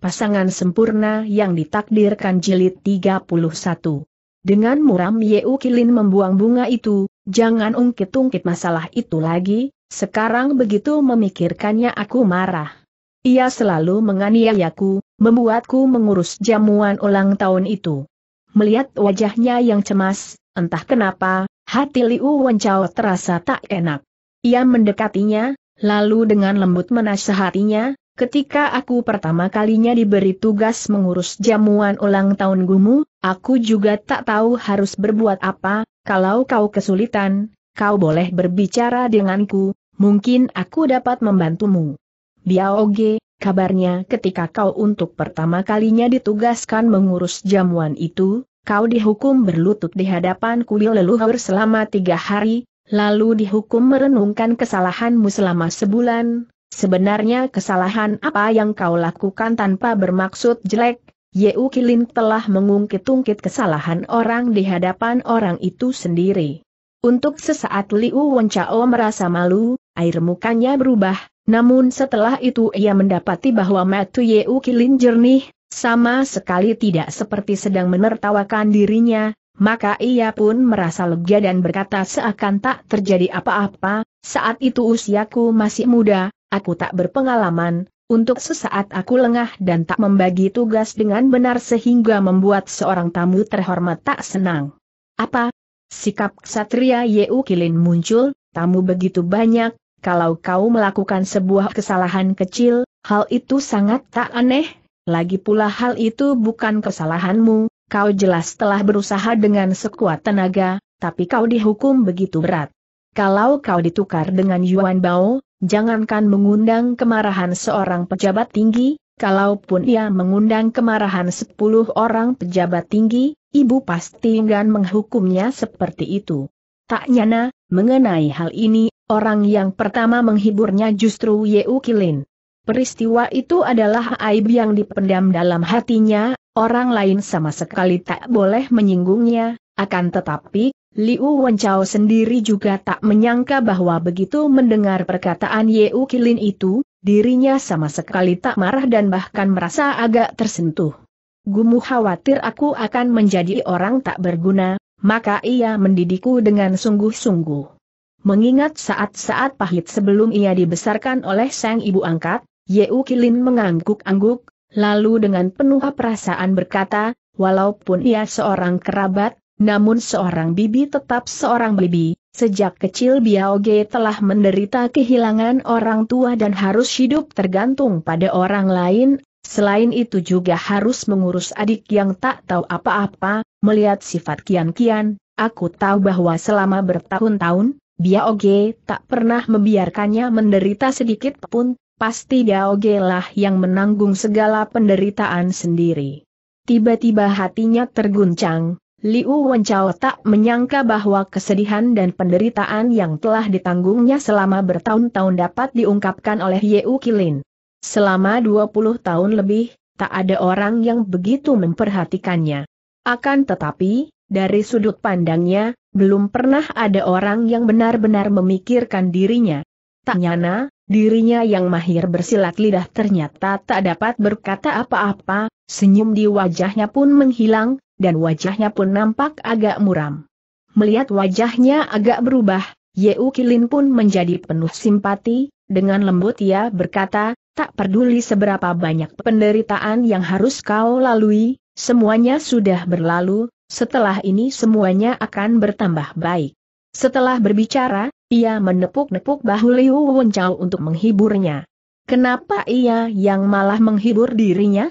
pasangan sempurna yang ditakdirkan jilid 31. Dengan muram Yeu Kilin membuang bunga itu, jangan ungkit-ungkit masalah itu lagi, sekarang begitu memikirkannya aku marah. Ia selalu menganiayaku, membuatku mengurus jamuan ulang tahun itu. Melihat wajahnya yang cemas, entah kenapa, hati Liu Wencao terasa tak enak. Ia mendekatinya, lalu dengan lembut menasehatinya, Ketika aku pertama kalinya diberi tugas mengurus jamuan ulang tahun gumu, aku juga tak tahu harus berbuat apa, kalau kau kesulitan, kau boleh berbicara denganku, mungkin aku dapat membantumu. Biaoge, kabarnya ketika kau untuk pertama kalinya ditugaskan mengurus jamuan itu, kau dihukum berlutut di hadapan kuil leluhur selama tiga hari, lalu dihukum merenungkan kesalahanmu selama sebulan, Sebenarnya kesalahan apa yang kau lakukan tanpa bermaksud jelek? Yeu Kilin telah mengungkit-ungkit kesalahan orang di hadapan orang itu sendiri. Untuk sesaat Liu Wencao merasa malu, air mukanya berubah, namun setelah itu ia mendapati bahwa Matu Yeu Kilin jernih, sama sekali tidak seperti sedang menertawakan dirinya, maka ia pun merasa lega dan berkata seakan tak terjadi apa-apa, saat itu usiaku masih muda, aku tak berpengalaman, untuk sesaat aku lengah dan tak membagi tugas dengan benar sehingga membuat seorang tamu terhormat tak senang. Apa? Sikap ksatria Yeu Kilin muncul, tamu begitu banyak, kalau kau melakukan sebuah kesalahan kecil, hal itu sangat tak aneh, lagi pula hal itu bukan kesalahanmu, kau jelas telah berusaha dengan sekuat tenaga, tapi kau dihukum begitu berat. Kalau kau ditukar dengan Yuan Bao, jangankan mengundang kemarahan seorang pejabat tinggi, kalaupun ia mengundang kemarahan sepuluh orang pejabat tinggi, ibu pasti enggan menghukumnya seperti itu. Tak nyana, mengenai hal ini, orang yang pertama menghiburnya justru Yeu Kilin. Peristiwa itu adalah aib yang dipendam dalam hatinya, orang lain sama sekali tak boleh menyinggungnya, akan tetapi, Liu Wenchao sendiri juga tak menyangka bahwa begitu mendengar perkataan Ye Kilin itu, dirinya sama sekali tak marah dan bahkan merasa agak tersentuh. Gumu khawatir aku akan menjadi orang tak berguna, maka ia mendidikku dengan sungguh-sungguh. Mengingat saat-saat pahit sebelum ia dibesarkan oleh sang ibu angkat, Ye Kilin mengangguk-angguk, lalu dengan penuh perasaan berkata, walaupun ia seorang kerabat, namun seorang bibi tetap seorang bibi, sejak kecil Biao telah menderita kehilangan orang tua dan harus hidup tergantung pada orang lain, selain itu juga harus mengurus adik yang tak tahu apa-apa, melihat sifat kian-kian, aku tahu bahwa selama bertahun-tahun, Biao tak pernah membiarkannya menderita sedikit pun, pasti Biao lah yang menanggung segala penderitaan sendiri. Tiba-tiba hatinya terguncang, Liu Wenchao tak menyangka bahwa kesedihan dan penderitaan yang telah ditanggungnya selama bertahun-tahun dapat diungkapkan oleh Yeu Kilin. Selama 20 tahun lebih, tak ada orang yang begitu memperhatikannya. Akan tetapi, dari sudut pandangnya, belum pernah ada orang yang benar-benar memikirkan dirinya. Tak nyana, dirinya yang mahir bersilat lidah ternyata tak dapat berkata apa-apa, senyum di wajahnya pun menghilang, dan wajahnya pun nampak agak muram. Melihat wajahnya agak berubah, Yeu Kilin pun menjadi penuh simpati, dengan lembut ia berkata, tak peduli seberapa banyak penderitaan yang harus kau lalui, semuanya sudah berlalu, setelah ini semuanya akan bertambah baik. Setelah berbicara, ia menepuk-nepuk bahu Liu Wencao untuk menghiburnya. Kenapa ia yang malah menghibur dirinya?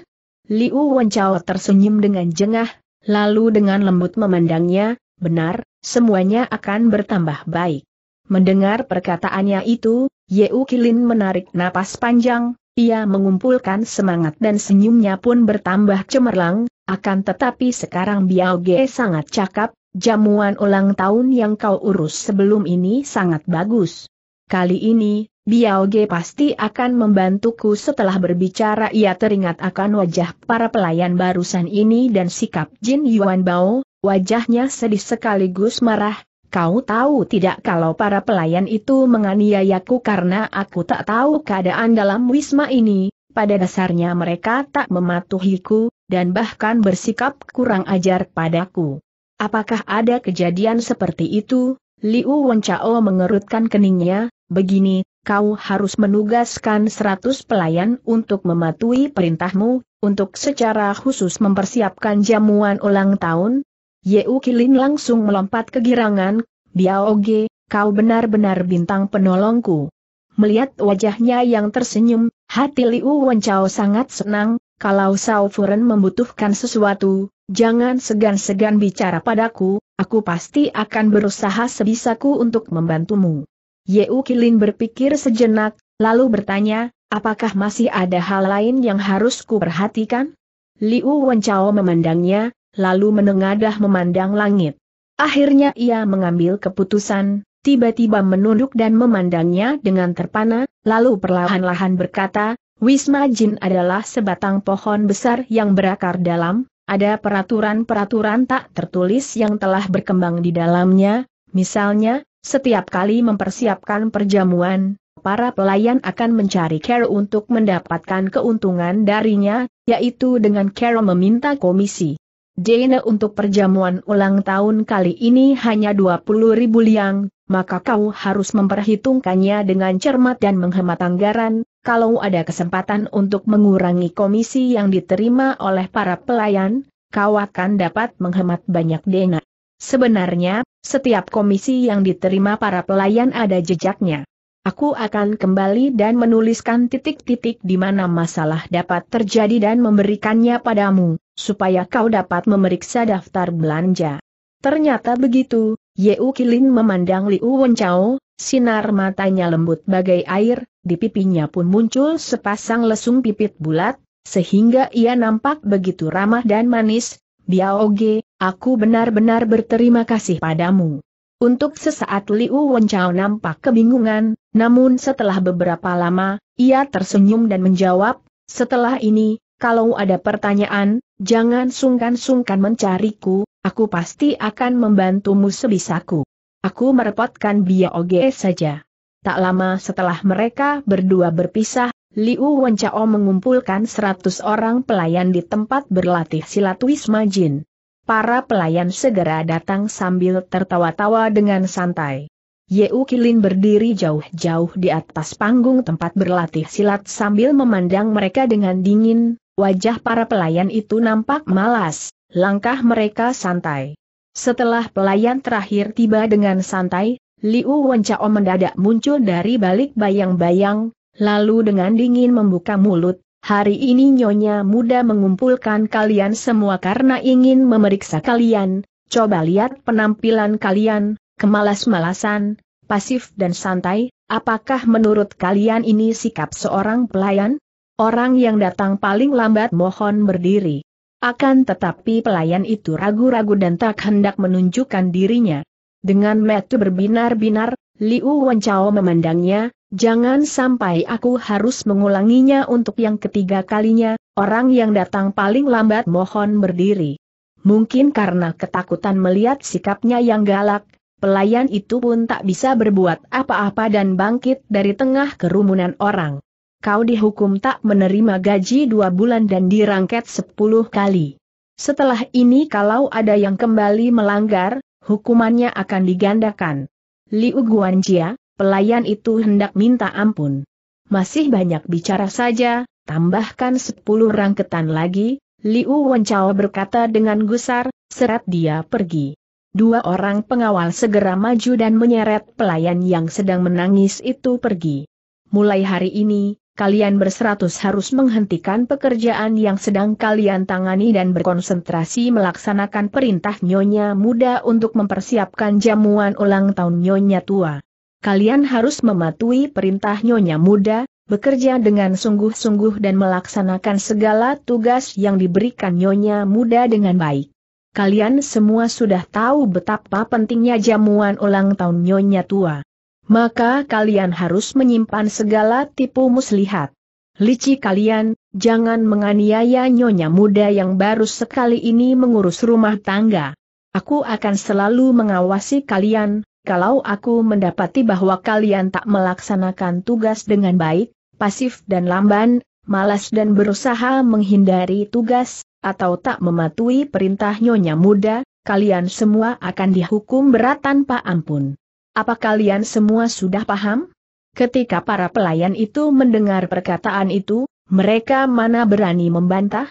Liu Wencao tersenyum dengan jengah, Lalu dengan lembut memandangnya, benar, semuanya akan bertambah baik. Mendengar perkataannya itu, Yeu Kilin menarik napas panjang, ia mengumpulkan semangat dan senyumnya pun bertambah cemerlang, akan tetapi sekarang Biao Ge sangat cakap, jamuan ulang tahun yang kau urus sebelum ini sangat bagus. Kali ini, Biao Ge pasti akan membantuku setelah berbicara ia teringat akan wajah para pelayan barusan ini dan sikap Jin Yuan Bao, wajahnya sedih sekaligus marah, kau tahu tidak kalau para pelayan itu menganiayaku karena aku tak tahu keadaan dalam wisma ini, pada dasarnya mereka tak mematuhiku, dan bahkan bersikap kurang ajar padaku. Apakah ada kejadian seperti itu? Liu Wenchao mengerutkan keningnya, begini, kau harus menugaskan seratus pelayan untuk mematuhi perintahmu, untuk secara khusus mempersiapkan jamuan ulang tahun? Yeu Kilin langsung melompat kegirangan, Biaoge, kau benar-benar bintang penolongku. Melihat wajahnya yang tersenyum, hati Liu Wencao sangat senang, kalau Sao Furen membutuhkan sesuatu, jangan segan-segan bicara padaku, aku pasti akan berusaha sebisaku untuk membantumu. Yeu Kilin berpikir sejenak, lalu bertanya, apakah masih ada hal lain yang harus kuperhatikan? Liu Wenchao memandangnya, lalu menengadah memandang langit. Akhirnya ia mengambil keputusan, tiba-tiba menunduk dan memandangnya dengan terpana, lalu perlahan-lahan berkata, Wisma Jin adalah sebatang pohon besar yang berakar dalam, ada peraturan-peraturan tak tertulis yang telah berkembang di dalamnya, misalnya, setiap kali mempersiapkan perjamuan, para pelayan akan mencari Carol untuk mendapatkan keuntungan darinya, yaitu dengan Carol meminta komisi. Jane untuk perjamuan ulang tahun kali ini hanya 20 ribu liang, maka kau harus memperhitungkannya dengan cermat dan menghemat anggaran, kalau ada kesempatan untuk mengurangi komisi yang diterima oleh para pelayan, kau akan dapat menghemat banyak dana. Sebenarnya, setiap komisi yang diterima para pelayan ada jejaknya. Aku akan kembali dan menuliskan titik-titik di mana masalah dapat terjadi dan memberikannya padamu, supaya kau dapat memeriksa daftar belanja. Ternyata begitu, Yeu Kilin memandang Liu Wenchao, sinar matanya lembut bagai air, di pipinya pun muncul sepasang lesung pipit bulat, sehingga ia nampak begitu ramah dan manis, Biaoge, Aku benar-benar berterima kasih padamu. Untuk sesaat Liu Wenchao nampak kebingungan, namun setelah beberapa lama, ia tersenyum dan menjawab, setelah ini, kalau ada pertanyaan, jangan sungkan-sungkan mencariku, aku pasti akan membantumu sebisaku. Aku merepotkan Bia Oge saja. Tak lama setelah mereka berdua berpisah, Liu Wenchao mengumpulkan seratus orang pelayan di tempat berlatih silat Wisma Jin para pelayan segera datang sambil tertawa-tawa dengan santai. Yeu Kilin berdiri jauh-jauh di atas panggung tempat berlatih silat sambil memandang mereka dengan dingin, wajah para pelayan itu nampak malas, langkah mereka santai. Setelah pelayan terakhir tiba dengan santai, Liu Wencao mendadak muncul dari balik bayang-bayang, lalu dengan dingin membuka mulut, Hari ini Nyonya Muda mengumpulkan kalian semua karena ingin memeriksa kalian, coba lihat penampilan kalian, kemalas-malasan, pasif dan santai, apakah menurut kalian ini sikap seorang pelayan? Orang yang datang paling lambat mohon berdiri. Akan tetapi pelayan itu ragu-ragu dan tak hendak menunjukkan dirinya. Dengan metu berbinar-binar, Liu Wenchao memandangnya, Jangan sampai aku harus mengulanginya untuk yang ketiga kalinya, orang yang datang paling lambat mohon berdiri. Mungkin karena ketakutan melihat sikapnya yang galak, pelayan itu pun tak bisa berbuat apa-apa dan bangkit dari tengah kerumunan orang. Kau dihukum tak menerima gaji dua bulan dan dirangket sepuluh kali. Setelah ini kalau ada yang kembali melanggar, hukumannya akan digandakan. Liu Guanjia, pelayan itu hendak minta ampun. Masih banyak bicara saja, tambahkan sepuluh rangketan lagi, Liu Wenchao berkata dengan gusar, serat dia pergi. Dua orang pengawal segera maju dan menyeret pelayan yang sedang menangis itu pergi. Mulai hari ini, kalian berseratus harus menghentikan pekerjaan yang sedang kalian tangani dan berkonsentrasi melaksanakan perintah Nyonya Muda untuk mempersiapkan jamuan ulang tahun Nyonya Tua kalian harus mematuhi perintah Nyonya Muda, bekerja dengan sungguh-sungguh dan melaksanakan segala tugas yang diberikan Nyonya Muda dengan baik. Kalian semua sudah tahu betapa pentingnya jamuan ulang tahun Nyonya Tua. Maka kalian harus menyimpan segala tipu muslihat. Lici kalian, jangan menganiaya Nyonya Muda yang baru sekali ini mengurus rumah tangga. Aku akan selalu mengawasi kalian, kalau aku mendapati bahwa kalian tak melaksanakan tugas dengan baik, pasif dan lamban, malas dan berusaha menghindari tugas, atau tak mematuhi perintah Nyonya Muda, kalian semua akan dihukum berat tanpa ampun. Apa kalian semua sudah paham? Ketika para pelayan itu mendengar perkataan itu, mereka mana berani membantah?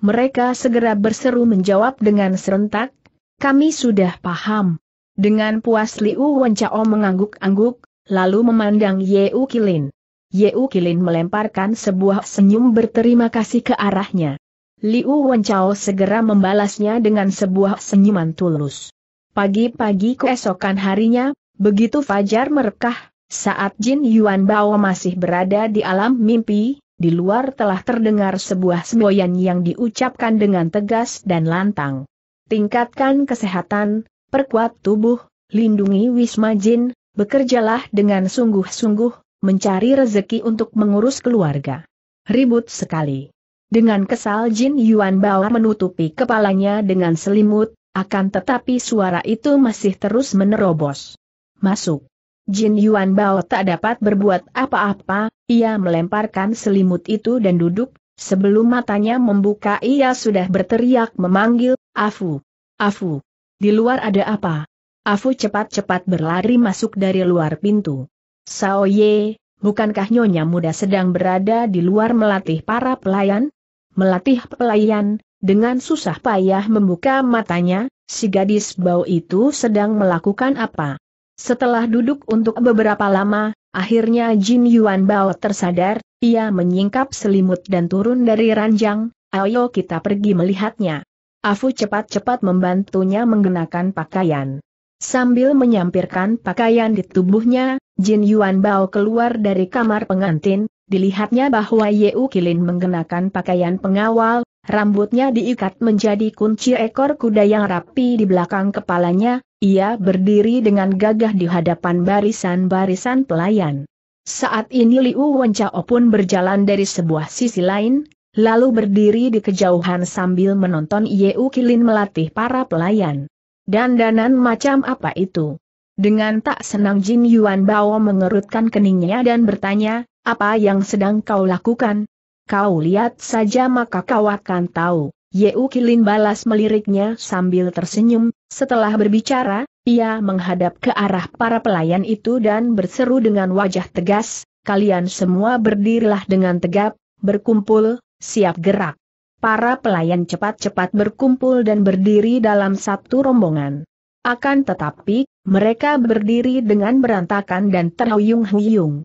Mereka segera berseru menjawab dengan serentak, kami sudah paham. Dengan puas Liu Wencao mengangguk-angguk, lalu memandang Yeu Kilin. Yeu Kilin melemparkan sebuah senyum berterima kasih ke arahnya. Liu Wencao segera membalasnya dengan sebuah senyuman tulus. Pagi-pagi keesokan harinya, begitu Fajar merekah, saat Jin Yuan Bao masih berada di alam mimpi, di luar telah terdengar sebuah semboyan yang diucapkan dengan tegas dan lantang. Tingkatkan kesehatan, perkuat tubuh, lindungi Wisma Jin, bekerjalah dengan sungguh-sungguh, mencari rezeki untuk mengurus keluarga. Ribut sekali. Dengan kesal Jin Yuan Bao menutupi kepalanya dengan selimut, akan tetapi suara itu masih terus menerobos. Masuk. Jin Yuan Bao tak dapat berbuat apa-apa, ia melemparkan selimut itu dan duduk, sebelum matanya membuka ia sudah berteriak memanggil, Afu. Afu. Di luar ada apa? Afu cepat-cepat berlari masuk dari luar pintu. Sao Ye, bukankah Nyonya muda sedang berada di luar melatih para pelayan? Melatih pelayan, dengan susah payah membuka matanya, si gadis bau itu sedang melakukan apa? Setelah duduk untuk beberapa lama, akhirnya Jin Yuan Bao tersadar, ia menyingkap selimut dan turun dari ranjang, ayo kita pergi melihatnya. Afu cepat-cepat membantunya menggunakan pakaian. Sambil menyampirkan pakaian di tubuhnya, Jin Yuan Bao keluar dari kamar pengantin, dilihatnya bahwa Yeu Kilin menggunakan pakaian pengawal, rambutnya diikat menjadi kunci ekor kuda yang rapi di belakang kepalanya, ia berdiri dengan gagah di hadapan barisan-barisan pelayan. Saat ini Liu Wenchao pun berjalan dari sebuah sisi lain, lalu berdiri di kejauhan sambil menonton Yeu Kilin melatih para pelayan. Dandanan macam apa itu? Dengan tak senang Jin Yuan Bao mengerutkan keningnya dan bertanya, apa yang sedang kau lakukan? Kau lihat saja maka kau akan tahu. Yeu Kilin balas meliriknya sambil tersenyum, setelah berbicara, ia menghadap ke arah para pelayan itu dan berseru dengan wajah tegas, kalian semua berdirilah dengan tegap, berkumpul, siap gerak. Para pelayan cepat-cepat berkumpul dan berdiri dalam satu rombongan. Akan tetapi, mereka berdiri dengan berantakan dan terhuyung-huyung.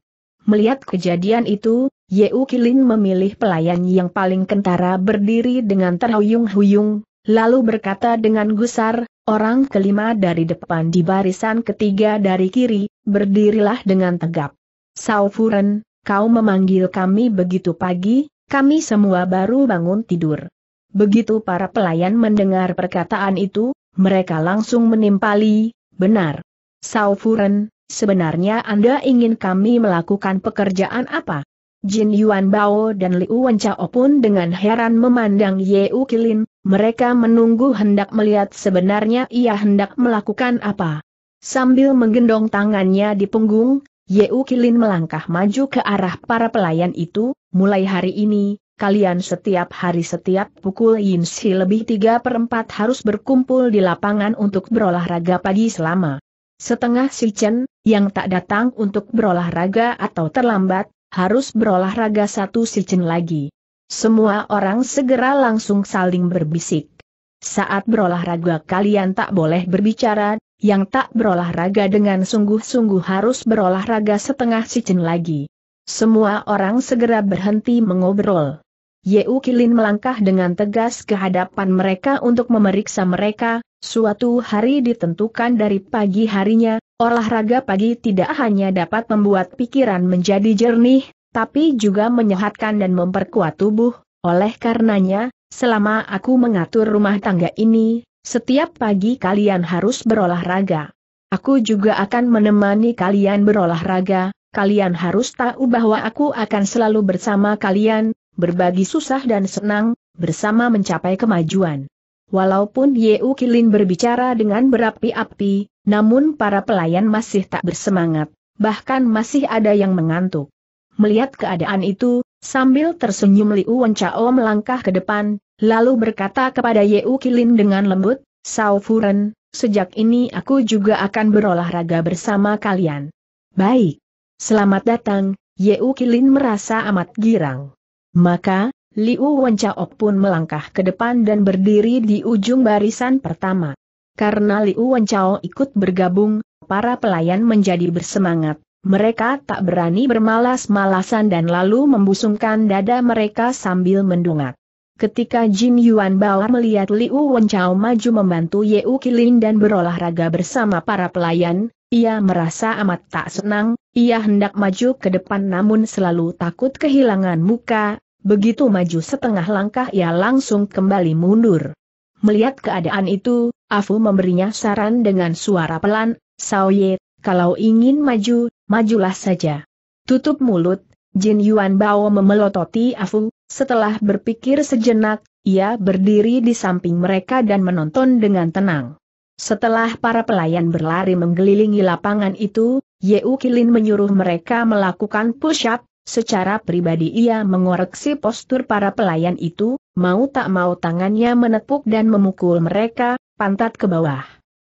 Melihat kejadian itu, Yeu Kilin memilih pelayan yang paling kentara berdiri dengan terhuyung-huyung, lalu berkata dengan gusar, orang kelima dari depan di barisan ketiga dari kiri, berdirilah dengan tegap. Saufuren, kau memanggil kami begitu pagi, kami semua baru bangun tidur. Begitu para pelayan mendengar perkataan itu, mereka langsung menimpali, benar. Saufuren, sebenarnya Anda ingin kami melakukan pekerjaan apa? Jin Yuan Bao dan Liu Wenchao pun dengan heran memandang Ye U Kilin, mereka menunggu hendak melihat sebenarnya ia hendak melakukan apa. Sambil menggendong tangannya di punggung, Yeu Kilin melangkah maju ke arah para pelayan itu, mulai hari ini, kalian setiap hari setiap pukul Si lebih tiga per 4 harus berkumpul di lapangan untuk berolahraga pagi selama setengah sichen, yang tak datang untuk berolahraga atau terlambat, harus berolahraga satu Chen lagi. Semua orang segera langsung saling berbisik. Saat berolahraga kalian tak boleh berbicara, yang tak berolahraga dengan sungguh-sungguh harus berolahraga setengah sicin lagi. Semua orang segera berhenti mengobrol. Yeu Kilin melangkah dengan tegas ke hadapan mereka untuk memeriksa mereka, suatu hari ditentukan dari pagi harinya, olahraga pagi tidak hanya dapat membuat pikiran menjadi jernih, tapi juga menyehatkan dan memperkuat tubuh, oleh karenanya, selama aku mengatur rumah tangga ini, setiap pagi kalian harus berolahraga. Aku juga akan menemani kalian berolahraga, kalian harus tahu bahwa aku akan selalu bersama kalian, berbagi susah dan senang, bersama mencapai kemajuan. Walaupun Yeu Kilin berbicara dengan berapi-api, namun para pelayan masih tak bersemangat, bahkan masih ada yang mengantuk. Melihat keadaan itu, sambil tersenyum Liu Wen Chao melangkah ke depan, lalu berkata kepada Yeu Kilin dengan lembut, Sao Furen, sejak ini aku juga akan berolahraga bersama kalian. Baik. Selamat datang, Yeu Kilin merasa amat girang. Maka, Liu Wencaok pun melangkah ke depan dan berdiri di ujung barisan pertama. Karena Liu Wencaok ikut bergabung, para pelayan menjadi bersemangat. Mereka tak berani bermalas-malasan dan lalu membusungkan dada mereka sambil mendongak. Ketika Jin Yuan Bao melihat Liu Wenchao maju membantu U Kilin dan berolahraga bersama para pelayan, ia merasa amat tak senang, ia hendak maju ke depan namun selalu takut kehilangan muka, begitu maju setengah langkah ia langsung kembali mundur. Melihat keadaan itu, Afu memberinya saran dengan suara pelan, "Sao Ye, kalau ingin maju, majulah saja. Tutup mulut, Jin Yuan Bao memelototi Afu, setelah berpikir sejenak, ia berdiri di samping mereka dan menonton dengan tenang. Setelah para pelayan berlari menggelilingi lapangan itu, Yeu Kilin menyuruh mereka melakukan push-up, secara pribadi ia mengoreksi postur para pelayan itu, mau tak mau tangannya menepuk dan memukul mereka, pantat ke bawah.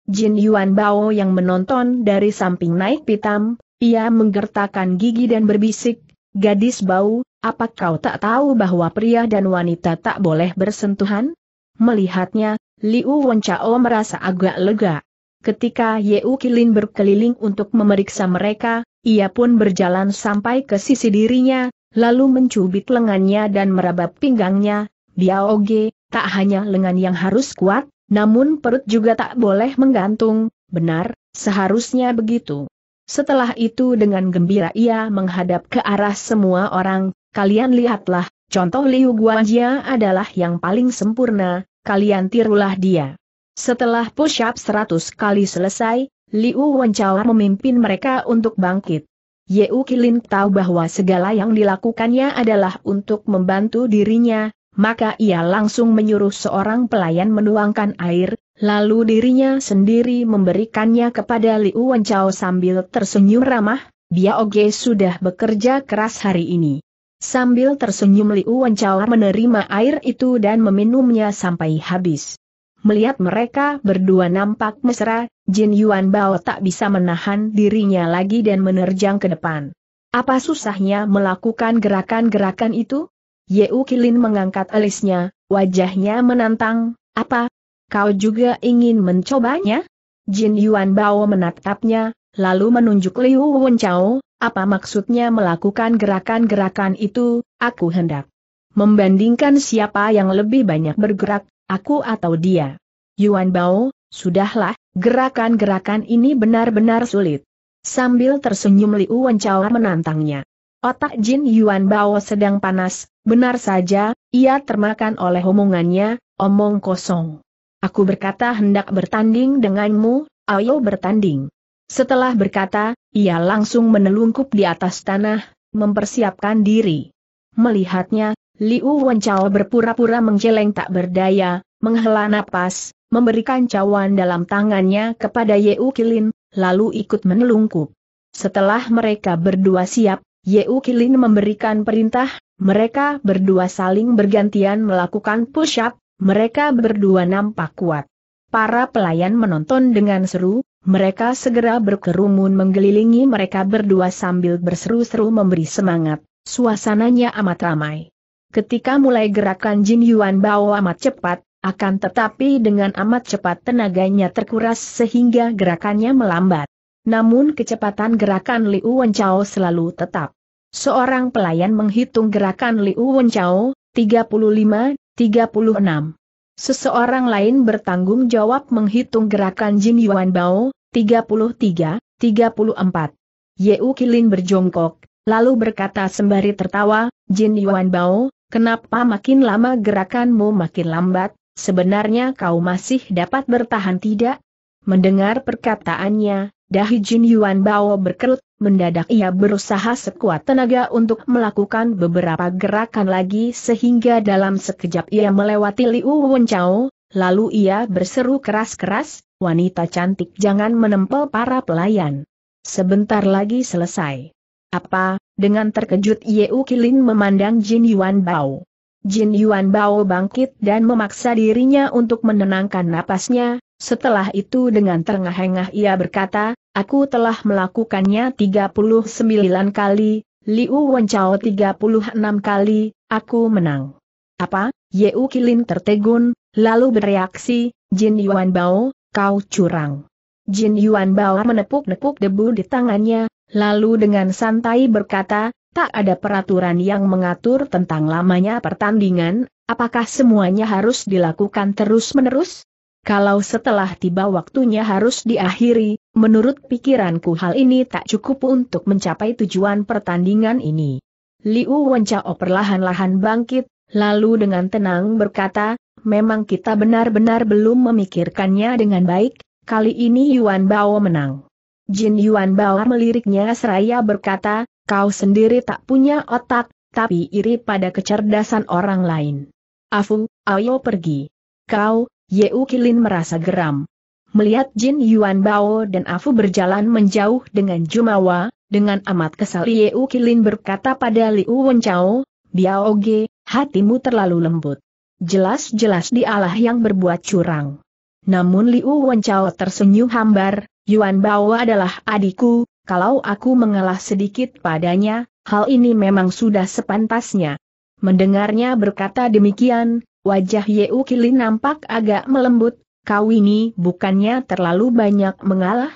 Jin Yuan Bao yang menonton dari samping naik pitam, ia menggertakkan gigi dan berbisik, Gadis bau, apa kau tak tahu bahwa pria dan wanita tak boleh bersentuhan? Melihatnya, Liu Wenchao merasa agak lega. Ketika Yeu Kilin berkeliling untuk memeriksa mereka, ia pun berjalan sampai ke sisi dirinya, lalu mencubit lengannya dan meraba pinggangnya. Biaoge, tak hanya lengan yang harus kuat, namun perut juga tak boleh menggantung, benar, seharusnya begitu. Setelah itu dengan gembira ia menghadap ke arah semua orang, kalian lihatlah, contoh Liu Guanjia adalah yang paling sempurna, kalian tirulah dia. Setelah push up 100 kali selesai, Liu Wenchao memimpin mereka untuk bangkit. Ye Kilin tahu bahwa segala yang dilakukannya adalah untuk membantu dirinya, maka ia langsung menyuruh seorang pelayan menuangkan air, Lalu dirinya sendiri memberikannya kepada Liu Wenchao sambil tersenyum ramah, Bia Oge sudah bekerja keras hari ini. Sambil tersenyum Liu Wenchao menerima air itu dan meminumnya sampai habis. Melihat mereka berdua nampak mesra, Jin Yuan Bao tak bisa menahan dirinya lagi dan menerjang ke depan. Apa susahnya melakukan gerakan-gerakan itu? Ye Kilin mengangkat alisnya, wajahnya menantang, apa, Kau juga ingin mencobanya? Jin Yuan Bao menatapnya, lalu menunjuk Liu Wenchao, apa maksudnya melakukan gerakan-gerakan itu, aku hendak membandingkan siapa yang lebih banyak bergerak, aku atau dia. Yuan Bao, sudahlah, gerakan-gerakan ini benar-benar sulit. Sambil tersenyum Liu Wenchao menantangnya. Otak Jin Yuan Bao sedang panas, benar saja, ia termakan oleh omongannya, omong kosong. Aku berkata hendak bertanding denganmu, ayo bertanding. Setelah berkata, ia langsung menelungkup di atas tanah, mempersiapkan diri. Melihatnya, Liu Wenchao berpura-pura menjeleng tak berdaya, menghela napas, memberikan cawan dalam tangannya kepada U Kilin, lalu ikut menelungkup. Setelah mereka berdua siap, U Kilin memberikan perintah, mereka berdua saling bergantian melakukan push-up, mereka berdua nampak kuat. Para pelayan menonton dengan seru, mereka segera berkerumun menggelilingi mereka berdua sambil berseru-seru memberi semangat, suasananya amat ramai. Ketika mulai gerakan Jin Yuan Bao amat cepat, akan tetapi dengan amat cepat tenaganya terkuras sehingga gerakannya melambat. Namun kecepatan gerakan Liu Wenchao selalu tetap. Seorang pelayan menghitung gerakan Liu Wenchao, 35, 36. Seseorang lain bertanggung jawab menghitung gerakan Jin Yuan Bao, 33, 34. Yeu Kilin berjongkok, lalu berkata sembari tertawa, Jin Yuan Bao, kenapa makin lama gerakanmu makin lambat, sebenarnya kau masih dapat bertahan tidak? Mendengar perkataannya, Dahi Jin Yuan Bao berkerut, mendadak ia berusaha sekuat tenaga untuk melakukan beberapa gerakan lagi sehingga dalam sekejap ia melewati Liu Wenchao, lalu ia berseru keras-keras, wanita cantik jangan menempel para pelayan. Sebentar lagi selesai. Apa, dengan terkejut Yeu Kilin memandang Jin Yuan Bao. Jin Yuan Bao bangkit dan memaksa dirinya untuk menenangkan napasnya, setelah itu dengan terengah-engah ia berkata, aku telah melakukannya 39 kali, Liu Wenchao 36 kali, aku menang. Apa? Yeu Kilin tertegun, lalu bereaksi, Jin Yuan Bao, kau curang. Jin Yuan Bao menepuk-nepuk debu di tangannya, lalu dengan santai berkata, tak ada peraturan yang mengatur tentang lamanya pertandingan, apakah semuanya harus dilakukan terus-menerus? Kalau setelah tiba waktunya harus diakhiri, menurut pikiranku hal ini tak cukup untuk mencapai tujuan pertandingan ini. Liu Wenchao perlahan-lahan bangkit, lalu dengan tenang berkata, memang kita benar-benar belum memikirkannya dengan baik, kali ini Yuan Bao menang. Jin Yuan Bao meliriknya seraya berkata, kau sendiri tak punya otak, tapi iri pada kecerdasan orang lain. Afu, ayo pergi. Kau, Yeu Kilin merasa geram. Melihat Jin Yuan Bao dan Afu berjalan menjauh dengan Jumawa, dengan amat kesal Yeu Kilin berkata pada Liu Wenchao, Biaoge, hatimu terlalu lembut. Jelas-jelas dialah yang berbuat curang. Namun Liu Wenchao tersenyum hambar, Yuan Bao adalah adikku, kalau aku mengalah sedikit padanya, hal ini memang sudah sepantasnya. Mendengarnya berkata demikian, Wajah Yeu Kili nampak agak melembut, kau ini bukannya terlalu banyak mengalah?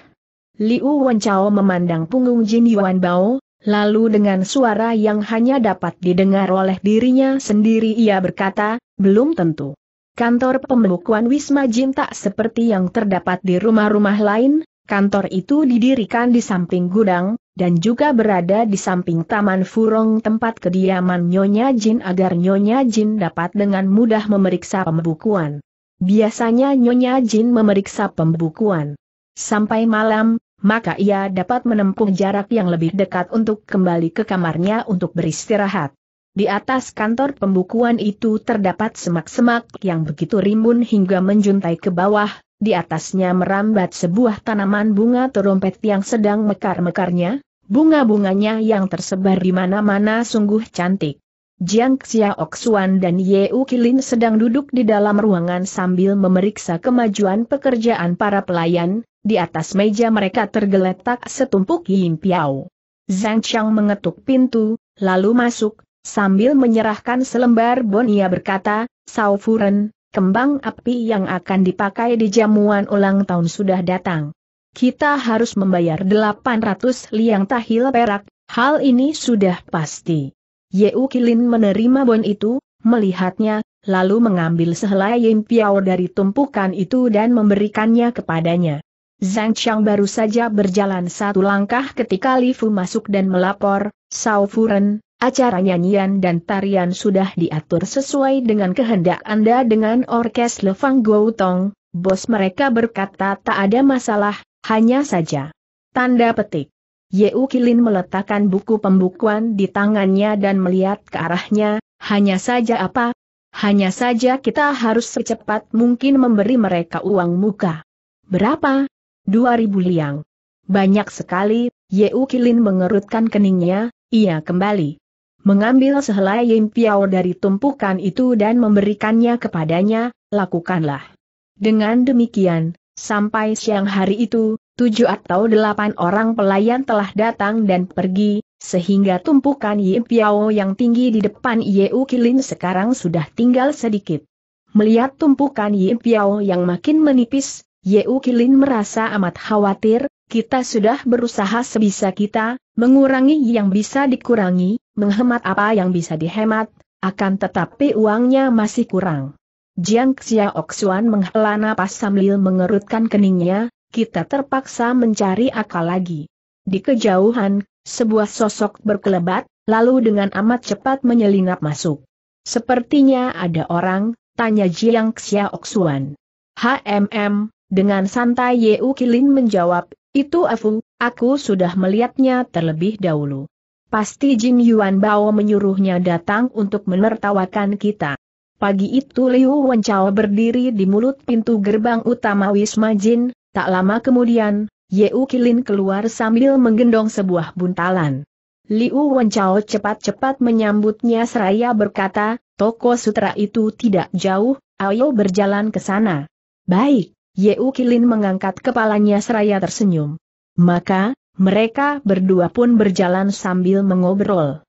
Liu Wenchao memandang punggung Jin Yuan Bao, lalu dengan suara yang hanya dapat didengar oleh dirinya sendiri ia berkata, belum tentu. Kantor pembukuan Wisma Jin tak seperti yang terdapat di rumah-rumah lain, kantor itu didirikan di samping gudang, dan juga berada di samping Taman Furong tempat kediaman Nyonya Jin agar Nyonya Jin dapat dengan mudah memeriksa pembukuan. Biasanya Nyonya Jin memeriksa pembukuan. Sampai malam, maka ia dapat menempuh jarak yang lebih dekat untuk kembali ke kamarnya untuk beristirahat. Di atas kantor pembukuan itu terdapat semak-semak yang begitu rimbun hingga menjuntai ke bawah, di atasnya merambat sebuah tanaman bunga terompet yang sedang mekar-mekarnya, bunga-bunganya yang tersebar di mana-mana sungguh cantik. Jiang Xiaoxuan dan Ye Ukilin sedang duduk di dalam ruangan sambil memeriksa kemajuan pekerjaan para pelayan, di atas meja mereka tergeletak setumpuk Piao. Zhang Chang mengetuk pintu, lalu masuk, sambil menyerahkan selembar bon ia berkata, Sao Furen, kembang api yang akan dipakai di jamuan ulang tahun sudah datang. Kita harus membayar 800 liang tahil perak, hal ini sudah pasti. Ye Kilin menerima bon itu, melihatnya, lalu mengambil sehelai yin piao dari tumpukan itu dan memberikannya kepadanya. Zhang Chang baru saja berjalan satu langkah ketika Li Fu masuk dan melapor, Sao Furen, Acara nyanyian dan tarian sudah diatur sesuai dengan kehendak Anda dengan orkes Levang Goutong, bos mereka berkata tak ada masalah, hanya saja. Tanda petik. Yeu Kilin meletakkan buku pembukuan di tangannya dan melihat ke arahnya, hanya saja apa? Hanya saja kita harus secepat mungkin memberi mereka uang muka. Berapa? 2000 liang. Banyak sekali, Yeu Kilin mengerutkan keningnya, ia kembali. Mengambil sehelai piao dari tumpukan itu dan memberikannya kepadanya, lakukanlah. Dengan demikian, sampai siang hari itu, tujuh atau delapan orang pelayan telah datang dan pergi, sehingga tumpukan piao yang tinggi di depan Yeu Kilin sekarang sudah tinggal sedikit. Melihat tumpukan piao yang makin menipis, Yeu Kilin merasa amat khawatir, kita sudah berusaha sebisa kita, mengurangi yang bisa dikurangi, menghemat apa yang bisa dihemat, akan tetapi uangnya masih kurang. Jiang Xiaoxuan menghela napas sambil mengerutkan keningnya, kita terpaksa mencari akal lagi. Di kejauhan, sebuah sosok berkelebat, lalu dengan amat cepat menyelinap masuk. Sepertinya ada orang, tanya Jiang Xiaoxuan. HMM, dengan santai Yeu Kilin menjawab, itu Afung, aku sudah melihatnya terlebih dahulu. Pasti Jin Yuan Bao menyuruhnya datang untuk menertawakan kita. Pagi itu Liu Wenchao berdiri di mulut pintu gerbang utama Wisma Jin, tak lama kemudian, Yeu Kilin keluar sambil menggendong sebuah buntalan. Liu Wenchao cepat-cepat menyambutnya seraya berkata, toko sutra itu tidak jauh, ayo berjalan ke sana. Baik. Yeu Kilin mengangkat kepalanya seraya tersenyum. Maka, mereka berdua pun berjalan sambil mengobrol.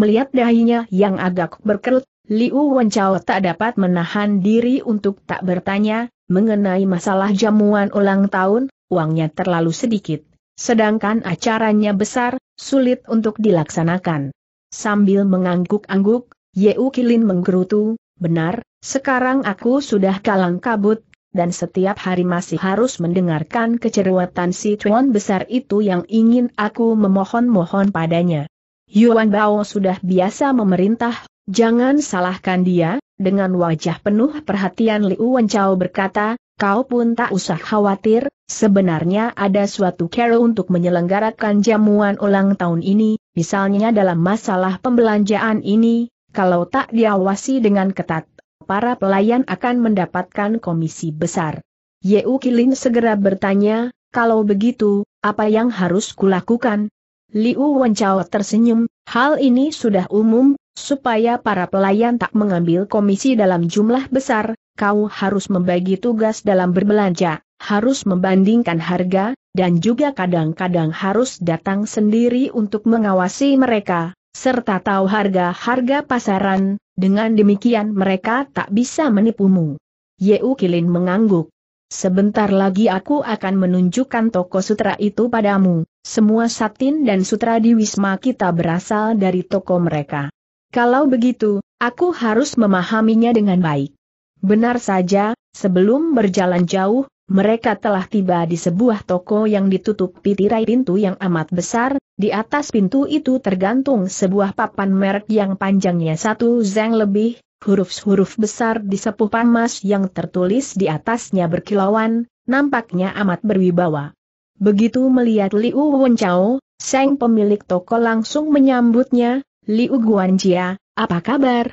Melihat dahinya yang agak berkerut, Liu Wenchao tak dapat menahan diri untuk tak bertanya, mengenai masalah jamuan ulang tahun, uangnya terlalu sedikit. Sedangkan acaranya besar, sulit untuk dilaksanakan. Sambil mengangguk-angguk, Yeu Kilin menggerutu, benar, sekarang aku sudah kalang kabut, dan setiap hari masih harus mendengarkan keceruatan si tuan besar itu yang ingin aku memohon-mohon padanya. Yuan Bao sudah biasa memerintah, jangan salahkan dia, dengan wajah penuh perhatian Liu Wenchao berkata, kau pun tak usah khawatir, sebenarnya ada suatu cara untuk menyelenggarakan jamuan ulang tahun ini, misalnya dalam masalah pembelanjaan ini, kalau tak diawasi dengan ketat para pelayan akan mendapatkan komisi besar. Yeu Kilin segera bertanya, kalau begitu, apa yang harus kulakukan? Liu Wencao tersenyum, hal ini sudah umum, supaya para pelayan tak mengambil komisi dalam jumlah besar, kau harus membagi tugas dalam berbelanja, harus membandingkan harga, dan juga kadang-kadang harus datang sendiri untuk mengawasi mereka, serta tahu harga-harga pasaran, dengan demikian mereka tak bisa menipumu. Yeu Kilin mengangguk. Sebentar lagi aku akan menunjukkan toko sutra itu padamu. Semua satin dan sutra di Wisma kita berasal dari toko mereka. Kalau begitu, aku harus memahaminya dengan baik. Benar saja, sebelum berjalan jauh, mereka telah tiba di sebuah toko yang ditutupi tirai pintu yang amat besar, di atas pintu itu tergantung sebuah papan merek yang panjangnya satu zeng lebih, huruf-huruf besar di sepupan emas yang tertulis di atasnya berkilauan, nampaknya amat berwibawa. Begitu melihat Liu Wenchao, Seng pemilik toko langsung menyambutnya, Liu Guanjia, apa kabar?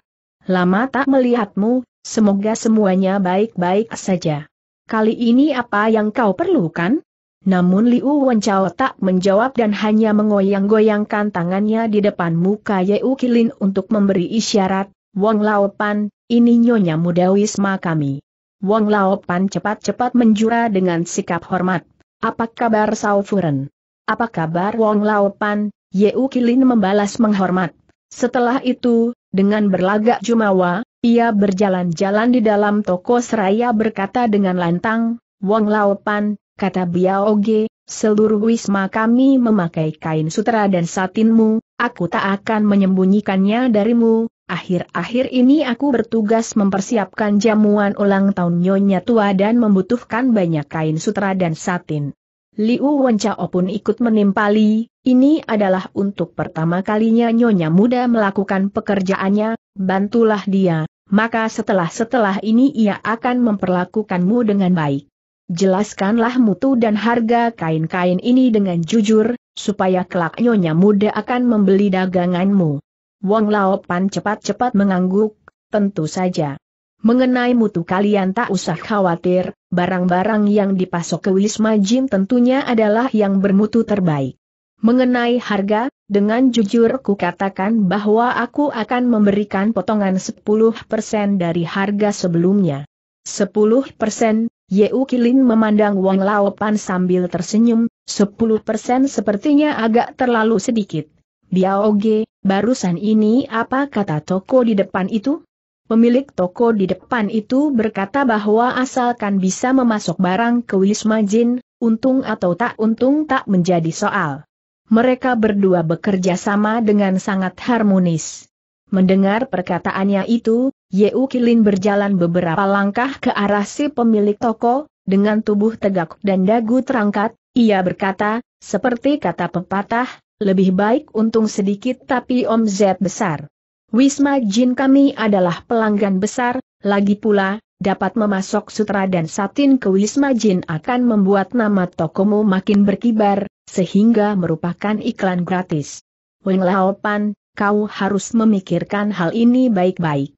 Lama tak melihatmu, semoga semuanya baik-baik saja. Kali ini apa yang kau perlukan? Namun Liu Wenchao tak menjawab dan hanya mengoyang-goyangkan tangannya di depan muka Yeu Kilin untuk memberi isyarat, Wong Laopan, ini nyonya muda wisma kami. Wong Laopan cepat-cepat menjura dengan sikap hormat. Apa kabar Sao Furen? Apa kabar Wong Laopan? Yeu Kilin membalas menghormat. Setelah itu, dengan berlagak jumawa, ia berjalan-jalan di dalam toko seraya berkata dengan lantang, Wong Laopan, kata Biaoge, seluruh wisma kami memakai kain sutra dan satinmu, aku tak akan menyembunyikannya darimu, akhir-akhir ini aku bertugas mempersiapkan jamuan ulang tahun Nyonya Tua dan membutuhkan banyak kain sutra dan satin. Liu Wencao pun ikut menimpali, ini adalah untuk pertama kalinya Nyonya Muda melakukan pekerjaannya, bantulah dia, maka setelah-setelah ini ia akan memperlakukanmu dengan baik. Jelaskanlah mutu dan harga kain-kain ini dengan jujur, supaya kelak nyonya muda akan membeli daganganmu. Wong Laopan cepat-cepat mengangguk, tentu saja. Mengenai mutu kalian tak usah khawatir, barang-barang yang dipasok ke Wisma Jin tentunya adalah yang bermutu terbaik. Mengenai harga, dengan jujur ku katakan bahwa aku akan memberikan potongan 10% dari harga sebelumnya. 10%, Yeu Kilin memandang Wang Laopan sambil tersenyum, 10% sepertinya agak terlalu sedikit. Biaoge, barusan ini apa kata toko di depan itu? Pemilik toko di depan itu berkata bahwa asalkan bisa memasok barang ke Wisma Jin, untung atau tak untung tak menjadi soal. Mereka berdua bekerja sama dengan sangat harmonis. Mendengar perkataannya itu, Ye Ukilin berjalan beberapa langkah ke arah si pemilik toko, dengan tubuh tegak dan dagu terangkat, ia berkata, seperti kata pepatah, lebih baik untung sedikit tapi omzet besar. Wisma Jin kami adalah pelanggan besar, lagi pula, dapat memasok sutra dan satin ke Wisma Jin akan membuat nama tokomu makin berkibar, sehingga merupakan iklan gratis. Wing Laopan, kau harus memikirkan hal ini baik-baik.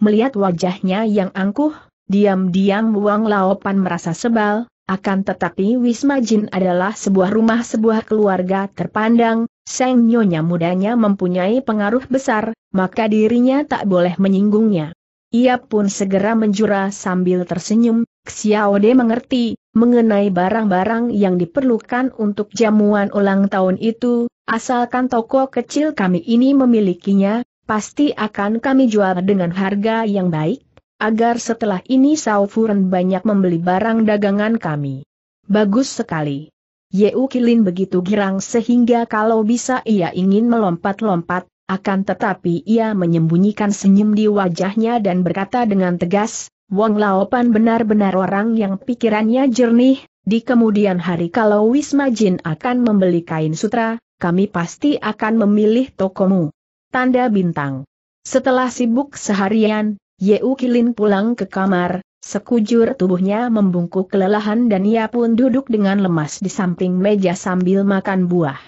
Melihat wajahnya yang angkuh, diam-diam Wang Laopan merasa sebal, akan tetapi Wisma Jin adalah sebuah rumah sebuah keluarga terpandang, Seng Nyonya mudanya mempunyai pengaruh besar, maka dirinya tak boleh menyinggungnya. Ia pun segera menjura sambil tersenyum, Xiao De mengerti, mengenai barang-barang yang diperlukan untuk jamuan ulang tahun itu, Asalkan toko kecil kami ini memilikinya, pasti akan kami jual dengan harga yang baik, agar setelah ini Saufuren banyak membeli barang dagangan kami. Bagus sekali. Yeu Kilin begitu girang sehingga kalau bisa ia ingin melompat-lompat, akan tetapi ia menyembunyikan senyum di wajahnya dan berkata dengan tegas, Wong Laopan benar-benar orang yang pikirannya jernih, di kemudian hari kalau Wisma Jin akan membeli kain sutra, kami pasti akan memilih tokomu. Tanda bintang. Setelah sibuk seharian, Yeu Kilin pulang ke kamar, sekujur tubuhnya membungkuk kelelahan dan ia pun duduk dengan lemas di samping meja sambil makan buah.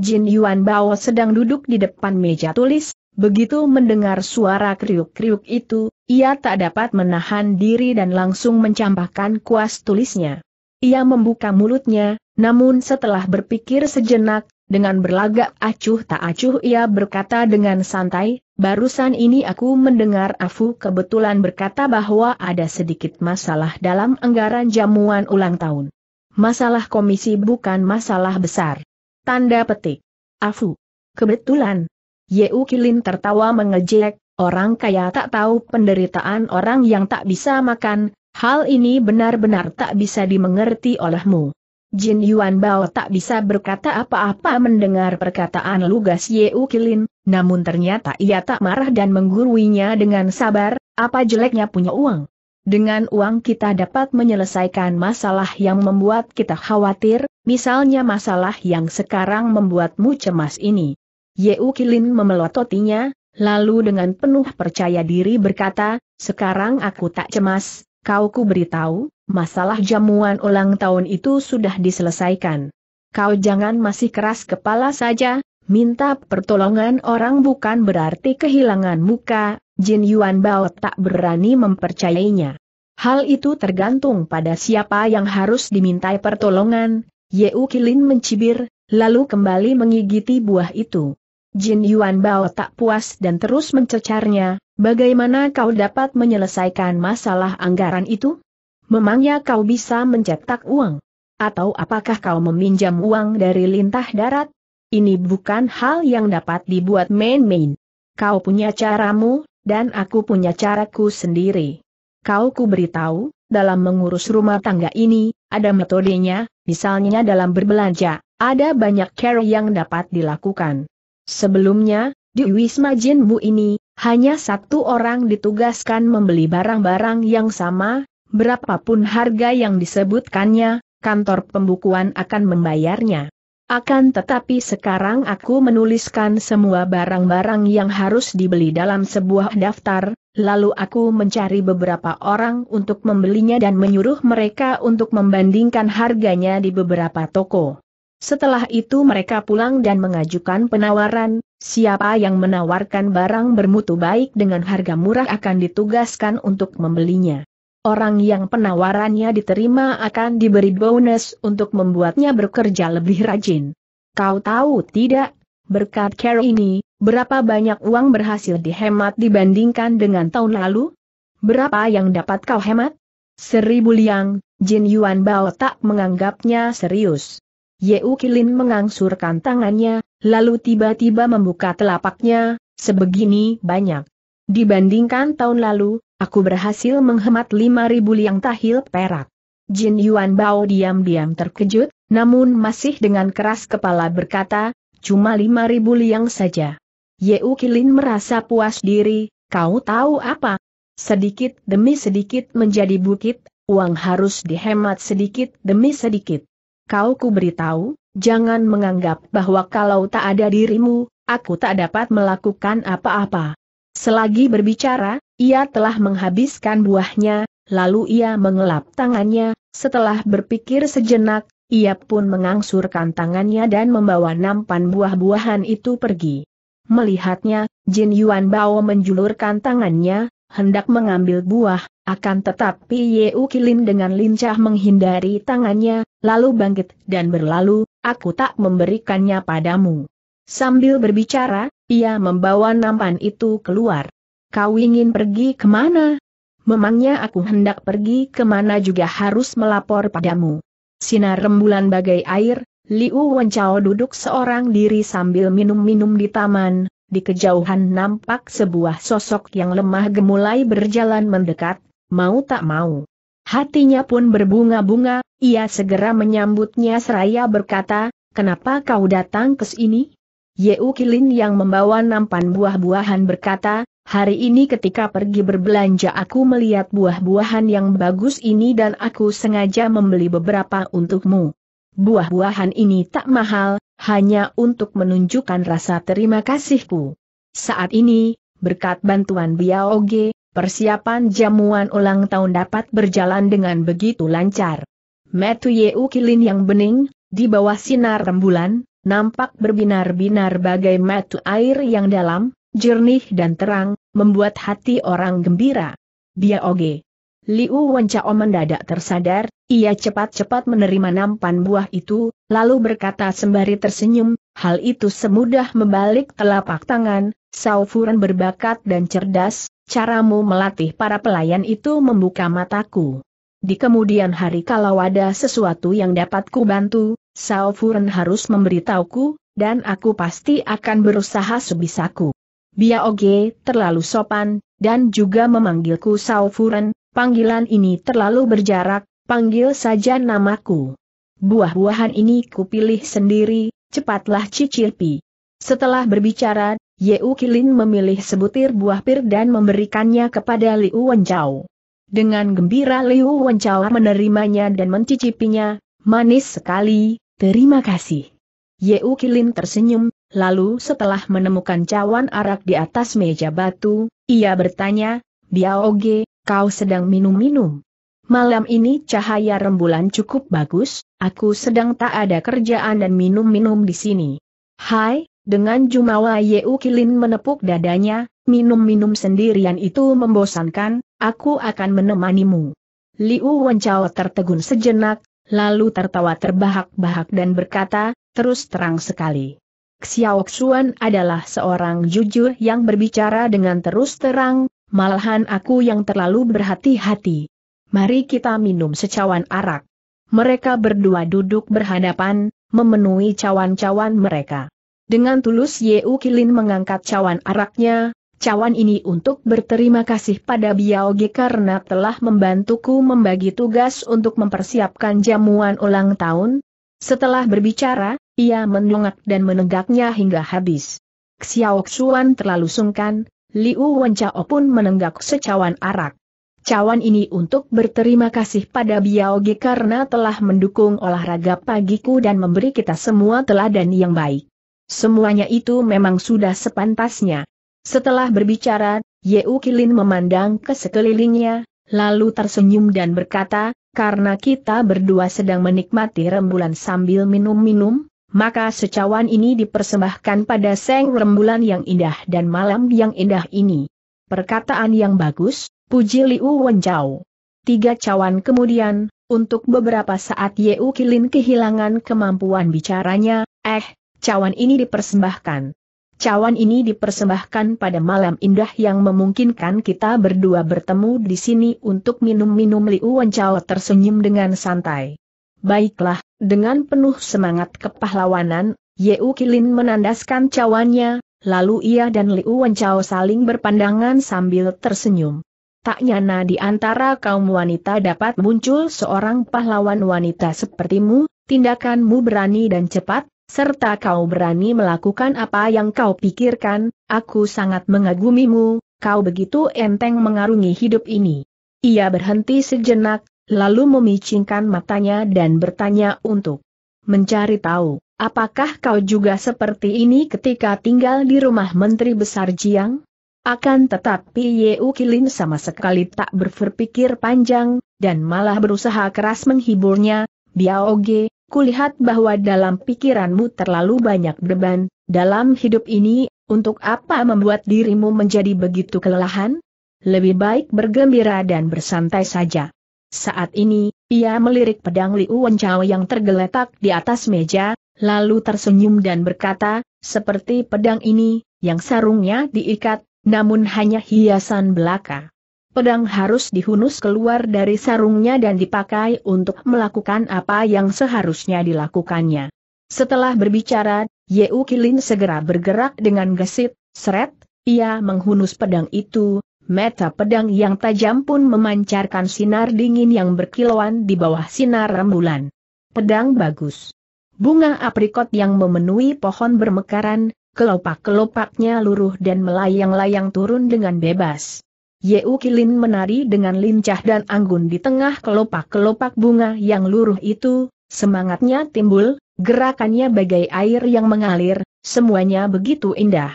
Jin Yuan Bao sedang duduk di depan meja tulis, begitu mendengar suara kriuk-kriuk itu, ia tak dapat menahan diri dan langsung mencampakkan kuas tulisnya. Ia membuka mulutnya, namun setelah berpikir sejenak, dengan berlagak acuh tak acuh ia berkata dengan santai, barusan ini aku mendengar Afu kebetulan berkata bahwa ada sedikit masalah dalam anggaran jamuan ulang tahun. Masalah komisi bukan masalah besar. Tanda petik. Afu. Kebetulan. Yeu Kilin tertawa mengejek, orang kaya tak tahu penderitaan orang yang tak bisa makan, hal ini benar-benar tak bisa dimengerti olehmu. Jin Yuan Bao tak bisa berkata apa-apa mendengar perkataan lugas Ye Kilin, namun ternyata ia tak marah dan mengguruinya dengan sabar, apa jeleknya punya uang. Dengan uang kita dapat menyelesaikan masalah yang membuat kita khawatir, misalnya masalah yang sekarang membuatmu cemas ini. Ye Kilin memelototinya, lalu dengan penuh percaya diri berkata, sekarang aku tak cemas, Kau ku beritahu, masalah jamuan ulang tahun itu sudah diselesaikan. Kau jangan masih keras kepala saja, minta pertolongan orang bukan berarti kehilangan muka, Jin Yuan Bao tak berani mempercayainya. Hal itu tergantung pada siapa yang harus dimintai pertolongan, Ye Kilin mencibir, lalu kembali mengigiti buah itu. Jin Yuan Bao tak puas dan terus mencecarnya, bagaimana kau dapat menyelesaikan masalah anggaran itu? Memangnya kau bisa mencetak uang? Atau apakah kau meminjam uang dari lintah darat? Ini bukan hal yang dapat dibuat main-main. Kau punya caramu, dan aku punya caraku sendiri. Kau ku beritahu, dalam mengurus rumah tangga ini, ada metodenya, misalnya dalam berbelanja, ada banyak cara yang dapat dilakukan. Sebelumnya, di Wisma Jinbu ini, hanya satu orang ditugaskan membeli barang-barang yang sama, berapapun harga yang disebutkannya, kantor pembukuan akan membayarnya. Akan tetapi sekarang aku menuliskan semua barang-barang yang harus dibeli dalam sebuah daftar, lalu aku mencari beberapa orang untuk membelinya dan menyuruh mereka untuk membandingkan harganya di beberapa toko. Setelah itu mereka pulang dan mengajukan penawaran, siapa yang menawarkan barang bermutu baik dengan harga murah akan ditugaskan untuk membelinya. Orang yang penawarannya diterima akan diberi bonus untuk membuatnya bekerja lebih rajin. Kau tahu tidak, berkat care ini, berapa banyak uang berhasil dihemat dibandingkan dengan tahun lalu? Berapa yang dapat kau hemat? Seribu liang, Jin Yuan Bao tak menganggapnya serius. Yeu Kilin mengangsurkan tangannya, lalu tiba-tiba membuka telapaknya, sebegini banyak. Dibandingkan tahun lalu, aku berhasil menghemat lima ribu liang tahil perak. Jin Yuan Bao diam-diam terkejut, namun masih dengan keras kepala berkata, cuma lima ribu liang saja. Yeu Kilin merasa puas diri, kau tahu apa? Sedikit demi sedikit menjadi bukit, uang harus dihemat sedikit demi sedikit kau ku beritahu, jangan menganggap bahwa kalau tak ada dirimu, aku tak dapat melakukan apa-apa. Selagi berbicara, ia telah menghabiskan buahnya, lalu ia mengelap tangannya, setelah berpikir sejenak, ia pun mengangsurkan tangannya dan membawa nampan buah-buahan itu pergi. Melihatnya, Jin Yuan Bao menjulurkan tangannya, hendak mengambil buah, akan tetapi Yeu Kilin dengan lincah menghindari tangannya, lalu bangkit dan berlalu, aku tak memberikannya padamu. Sambil berbicara, ia membawa nampan itu keluar. Kau ingin pergi kemana? Memangnya aku hendak pergi kemana juga harus melapor padamu. Sinar rembulan bagai air, Liu Wencao duduk seorang diri sambil minum-minum di taman, di kejauhan nampak sebuah sosok yang lemah gemulai berjalan mendekat, mau tak mau. Hatinya pun berbunga-bunga, ia segera menyambutnya seraya berkata, kenapa kau datang ke sini? Yeu Kilin yang membawa nampan buah-buahan berkata, hari ini ketika pergi berbelanja aku melihat buah-buahan yang bagus ini dan aku sengaja membeli beberapa untukmu. Buah-buahan ini tak mahal, hanya untuk menunjukkan rasa terima kasihku. Saat ini, berkat bantuan Biaoge, Persiapan jamuan ulang tahun dapat berjalan dengan begitu lancar. Metu Yeu Kilin yang bening, di bawah sinar rembulan, nampak berbinar-binar bagai metu air yang dalam, jernih dan terang, membuat hati orang gembira. Dia oge. Liu Wencao mendadak tersadar, ia cepat-cepat menerima nampan buah itu, lalu berkata sembari tersenyum, hal itu semudah membalik telapak tangan, Saufuran berbakat dan cerdas, Caramu melatih para pelayan itu membuka mataku. Di kemudian hari kalau ada sesuatu yang dapat ku bantu, Sao Furen harus memberitahuku, dan aku pasti akan berusaha sebisaku. Biaoge terlalu sopan, dan juga memanggilku Sao Furen, panggilan ini terlalu berjarak, panggil saja namaku. Buah-buahan ini kupilih sendiri, cepatlah cicipi. Setelah berbicara, Yeu Kilin memilih sebutir buah pir dan memberikannya kepada Liu Wenchao. Dengan gembira Liu Wenchao menerimanya dan mencicipinya, manis sekali, terima kasih. Yeu Kilin tersenyum, lalu setelah menemukan cawan arak di atas meja batu, ia bertanya, Biaoge, kau sedang minum-minum. Malam ini cahaya rembulan cukup bagus, aku sedang tak ada kerjaan dan minum-minum di sini. Hai, dengan Jumawa Yeu Kilin menepuk dadanya, minum-minum sendirian itu membosankan, aku akan menemanimu. Liu Wencao tertegun sejenak, lalu tertawa terbahak-bahak dan berkata, terus terang sekali. Xiao Xuan adalah seorang jujur yang berbicara dengan terus terang, malahan aku yang terlalu berhati-hati. Mari kita minum secawan arak. Mereka berdua duduk berhadapan, memenuhi cawan-cawan mereka. Dengan tulus Yeu Kilin mengangkat cawan araknya, cawan ini untuk berterima kasih pada Biao Ge karena telah membantuku membagi tugas untuk mempersiapkan jamuan ulang tahun. Setelah berbicara, ia menengak dan menenggaknya hingga habis. Xiao Xuan terlalu sungkan, Liu Wenchao pun menenggak secawan arak. Cawan ini untuk berterima kasih pada Biao Ge karena telah mendukung olahraga pagiku dan memberi kita semua teladan yang baik. Semuanya itu memang sudah sepantasnya. Setelah berbicara, Ye Ukilin memandang ke sekelilingnya, lalu tersenyum dan berkata, karena kita berdua sedang menikmati rembulan sambil minum-minum, maka secawan ini dipersembahkan pada seng rembulan yang indah dan malam yang indah ini. Perkataan yang bagus, puji Liu Wenjau. Tiga cawan kemudian, untuk beberapa saat Ye Ukilin kehilangan kemampuan bicaranya, eh, cawan ini dipersembahkan. Cawan ini dipersembahkan pada malam indah yang memungkinkan kita berdua bertemu di sini untuk minum-minum Liu Wenchao tersenyum dengan santai. Baiklah, dengan penuh semangat kepahlawanan, Yeu Kilin menandaskan cawannya, lalu ia dan Liu Wenchao saling berpandangan sambil tersenyum. Tak nyana di antara kaum wanita dapat muncul seorang pahlawan wanita sepertimu, tindakanmu berani dan cepat, serta kau berani melakukan apa yang kau pikirkan, aku sangat mengagumimu, kau begitu enteng mengarungi hidup ini. Ia berhenti sejenak, lalu memicingkan matanya dan bertanya untuk mencari tahu, apakah kau juga seperti ini ketika tinggal di rumah Menteri Besar Jiang? Akan tetapi Yeu Kilin sama sekali tak berpikir panjang, dan malah berusaha keras menghiburnya, Biao Ge, Kulihat bahwa dalam pikiranmu terlalu banyak beban, dalam hidup ini, untuk apa membuat dirimu menjadi begitu kelelahan? Lebih baik bergembira dan bersantai saja. Saat ini, ia melirik pedang Liu Wenchao yang tergeletak di atas meja, lalu tersenyum dan berkata, seperti pedang ini, yang sarungnya diikat, namun hanya hiasan belaka. Pedang harus dihunus keluar dari sarungnya dan dipakai untuk melakukan apa yang seharusnya dilakukannya. Setelah berbicara, Yeu Kilin segera bergerak dengan gesit, seret, ia menghunus pedang itu, meta pedang yang tajam pun memancarkan sinar dingin yang berkilauan di bawah sinar rembulan. Pedang bagus. Bunga aprikot yang memenuhi pohon bermekaran, kelopak-kelopaknya luruh dan melayang-layang turun dengan bebas. Yeu Kilin menari dengan lincah dan anggun di tengah kelopak-kelopak bunga yang luruh itu, semangatnya timbul, gerakannya bagai air yang mengalir, semuanya begitu indah.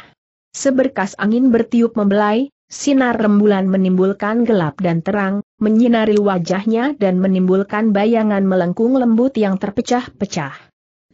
Seberkas angin bertiup membelai, sinar rembulan menimbulkan gelap dan terang, menyinari wajahnya dan menimbulkan bayangan melengkung lembut yang terpecah-pecah.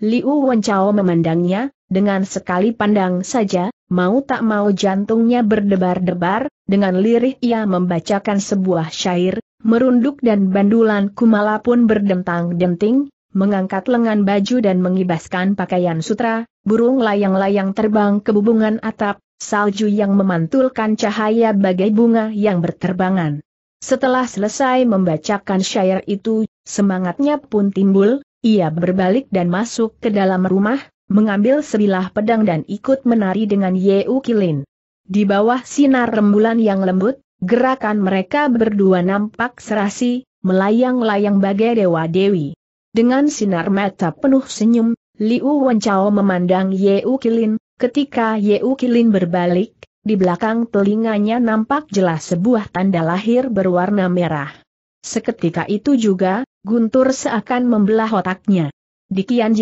Liu Wenchao memandangnya, dengan sekali pandang saja, Mau tak mau jantungnya berdebar-debar, dengan lirih ia membacakan sebuah syair, merunduk dan bandulan kumala pun berdentang-denting, mengangkat lengan baju dan mengibaskan pakaian sutra, burung layang-layang terbang ke bubungan atap, salju yang memantulkan cahaya bagai bunga yang berterbangan. Setelah selesai membacakan syair itu, semangatnya pun timbul, ia berbalik dan masuk ke dalam rumah, mengambil sebilah pedang dan ikut menari dengan Yeu Kilin. Di bawah sinar rembulan yang lembut, gerakan mereka berdua nampak serasi, melayang-layang bagai dewa-dewi. Dengan sinar mata penuh senyum, Liu Wenchao memandang Yeu Kilin, ketika Yeu Kilin berbalik, di belakang telinganya nampak jelas sebuah tanda lahir berwarna merah. Seketika itu juga, guntur seakan membelah otaknya. Di Kian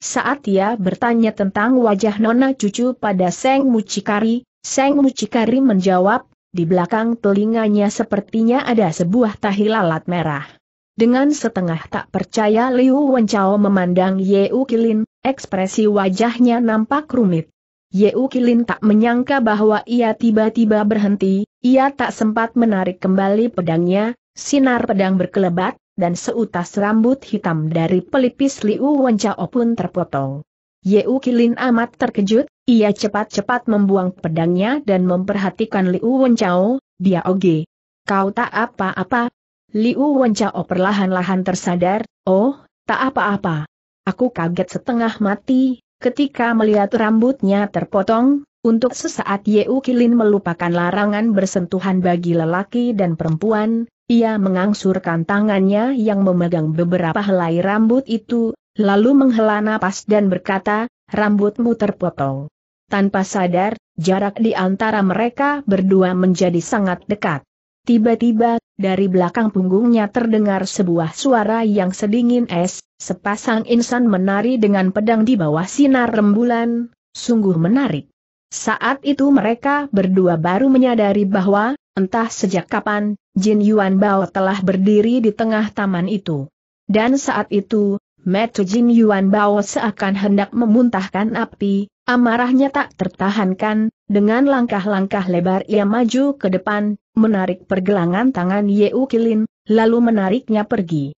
saat ia bertanya tentang wajah nona cucu pada Seng Mucikari, Seng Mucikari menjawab, di belakang telinganya sepertinya ada sebuah tahi lalat merah. Dengan setengah tak percaya Liu Wencao memandang Ye Kilin, ekspresi wajahnya nampak rumit. Ye Kilin tak menyangka bahwa ia tiba-tiba berhenti, ia tak sempat menarik kembali pedangnya, sinar pedang berkelebat, dan seutas rambut hitam dari pelipis Liu Wenchao pun terpotong. Ye Kilin amat terkejut, ia cepat-cepat membuang pedangnya dan memperhatikan Liu Wenchao, dia oge. Kau tak apa-apa? Liu Wenchao perlahan-lahan tersadar, oh, tak apa-apa. Aku kaget setengah mati, ketika melihat rambutnya terpotong, untuk sesaat Ye Kilin melupakan larangan bersentuhan bagi lelaki dan perempuan, ia mengangsurkan tangannya yang memegang beberapa helai rambut itu, lalu menghela napas dan berkata, rambutmu terpotong. Tanpa sadar, jarak di antara mereka berdua menjadi sangat dekat. Tiba-tiba, dari belakang punggungnya terdengar sebuah suara yang sedingin es, sepasang insan menari dengan pedang di bawah sinar rembulan, sungguh menarik. Saat itu mereka berdua baru menyadari bahwa Entah sejak kapan, Jin Yuan Bao telah berdiri di tengah taman itu. Dan saat itu, Metu Jin Yuan Bao seakan hendak memuntahkan api, amarahnya tak tertahankan, dengan langkah-langkah lebar ia maju ke depan, menarik pergelangan tangan U Kilin, lalu menariknya pergi.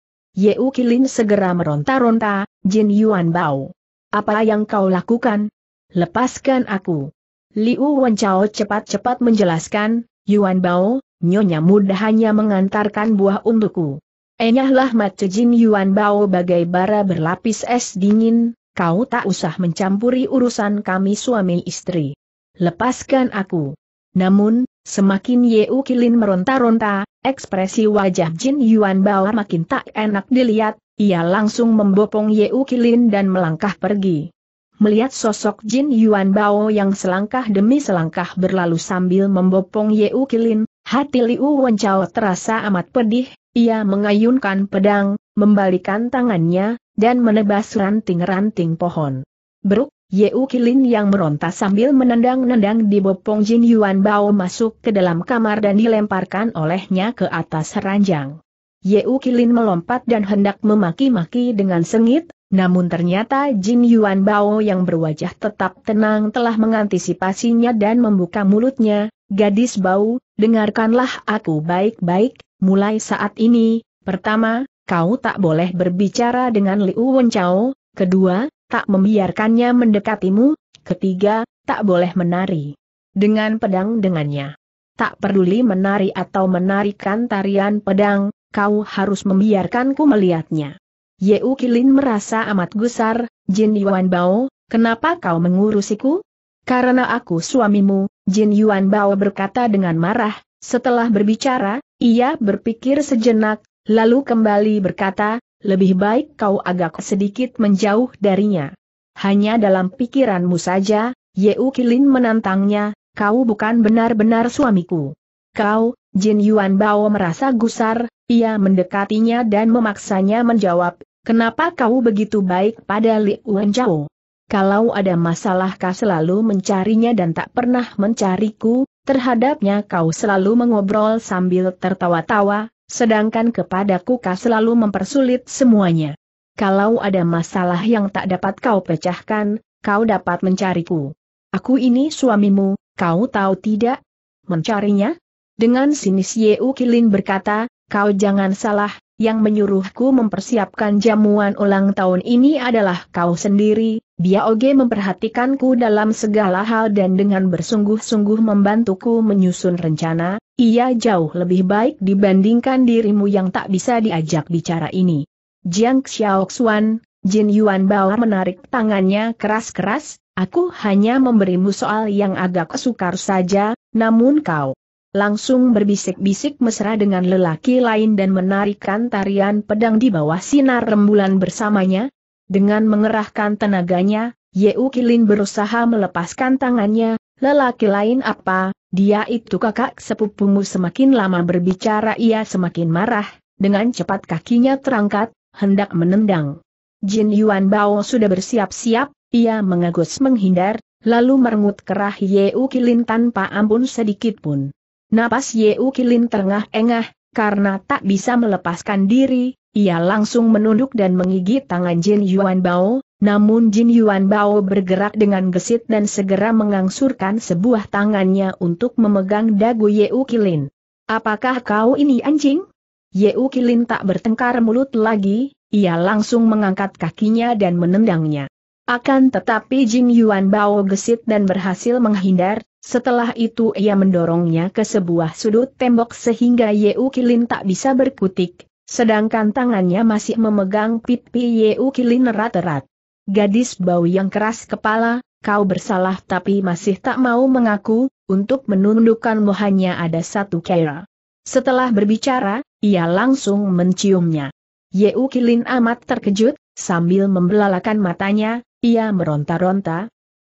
U Kilin segera meronta-ronta, Jin Yuan Bao. Apa yang kau lakukan? Lepaskan aku. Liu Wenchao cepat-cepat menjelaskan, Yuan Bao, nyonya muda hanya mengantarkan buah untukku. Enyahlah Jin Yuan Bao bagai bara berlapis es dingin, kau tak usah mencampuri urusan kami suami istri. Lepaskan aku. Namun, semakin U Kilin meronta-ronta, ekspresi wajah Jin Yuan Bao makin tak enak dilihat, ia langsung membopong U Kilin dan melangkah pergi. Melihat sosok Jin Yuan Bao yang selangkah demi selangkah berlalu sambil membopong Yeu Kilin, hati Liu Wenchao terasa amat pedih, ia mengayunkan pedang, membalikan tangannya, dan menebas ranting-ranting pohon. Beruk, Yeu Kilin yang meronta sambil menendang-nendang di bopong Jin Yuan Bao masuk ke dalam kamar dan dilemparkan olehnya ke atas ranjang. Yeu Kilin melompat dan hendak memaki-maki dengan sengit, namun ternyata Jin Yuan Bao yang berwajah tetap tenang telah mengantisipasinya dan membuka mulutnya, Gadis Bau, dengarkanlah aku baik-baik, mulai saat ini, pertama, kau tak boleh berbicara dengan Liu Wenchao, kedua, tak membiarkannya mendekatimu, ketiga, tak boleh menari dengan pedang dengannya. Tak peduli menari atau menarikan tarian pedang, kau harus membiarkanku melihatnya. Yeu Kilin merasa amat gusar, Jin Yuan Bao, kenapa kau mengurusiku? Karena aku suamimu, Jin Yuan Bao berkata dengan marah, setelah berbicara, ia berpikir sejenak, lalu kembali berkata, lebih baik kau agak sedikit menjauh darinya. Hanya dalam pikiranmu saja, Yeu Kilin menantangnya, kau bukan benar-benar suamiku. Kau, Jin Yuan Bao merasa gusar, ia mendekatinya dan memaksanya menjawab Kenapa kau begitu baik pada Li Wenjao? Kalau ada masalah kau selalu mencarinya dan tak pernah mencariku, terhadapnya kau selalu mengobrol sambil tertawa-tawa, sedangkan kepadaku kau selalu mempersulit semuanya. Kalau ada masalah yang tak dapat kau pecahkan, kau dapat mencariku. Aku ini suamimu, kau tahu tidak? Mencarinya? Dengan sinis Yeu Kilin berkata, kau jangan salah, yang menyuruhku mempersiapkan jamuan ulang tahun ini adalah kau sendiri, Dia Oge memperhatikanku dalam segala hal dan dengan bersungguh-sungguh membantuku menyusun rencana, ia jauh lebih baik dibandingkan dirimu yang tak bisa diajak bicara ini. Jiang Xiaoxuan, Jin Yuan Bao menarik tangannya keras-keras, aku hanya memberimu soal yang agak sukar saja, namun kau langsung berbisik-bisik mesra dengan lelaki lain dan menarikan tarian pedang di bawah sinar rembulan bersamanya. Dengan mengerahkan tenaganya, Yeu Kilin berusaha melepaskan tangannya, lelaki lain apa, dia itu kakak sepupumu semakin lama berbicara ia semakin marah, dengan cepat kakinya terangkat, hendak menendang. Jin Yuan Bao sudah bersiap-siap, ia mengagus menghindar, lalu merengut kerah Yeu Kilin tanpa ampun sedikit pun. Napas Ye Ukilin terengah-engah, karena tak bisa melepaskan diri, ia langsung menunduk dan menggigit tangan Jin Yuan Bao, namun Jin Yuan Bao bergerak dengan gesit dan segera mengangsurkan sebuah tangannya untuk memegang dagu Ye Ukilin. Apakah kau ini anjing? Ye Ukilin tak bertengkar mulut lagi, ia langsung mengangkat kakinya dan menendangnya. Akan tetapi Jin Yuan Bao gesit dan berhasil menghindar, setelah itu ia mendorongnya ke sebuah sudut tembok sehingga Ye Kilin tak bisa berkutik, sedangkan tangannya masih memegang pipi Ye Kilin erat-erat. Gadis bau yang keras kepala, kau bersalah tapi masih tak mau mengaku, untuk menundukkanmu hanya ada satu kera. Setelah berbicara, ia langsung menciumnya. Ye Kilin amat terkejut, sambil membelalakan matanya, ia meronta-ronta,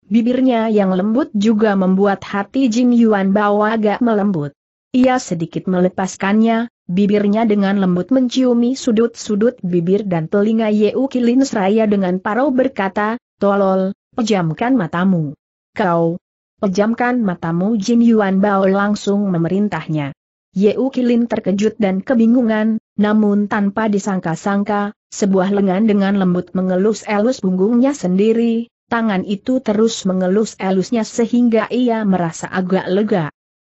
Bibirnya yang lembut juga membuat hati Jing Yuan Bao agak melembut. Ia sedikit melepaskannya, bibirnya dengan lembut menciumi sudut-sudut bibir dan telinga Yeu Kilin seraya dengan parau berkata, Tolol, pejamkan matamu. Kau, pejamkan matamu Jing Yuan Bao langsung memerintahnya. Yeu Kilin terkejut dan kebingungan, namun tanpa disangka-sangka, sebuah lengan dengan lembut mengelus-elus punggungnya sendiri, tangan itu terus mengelus-elusnya sehingga ia merasa agak lega.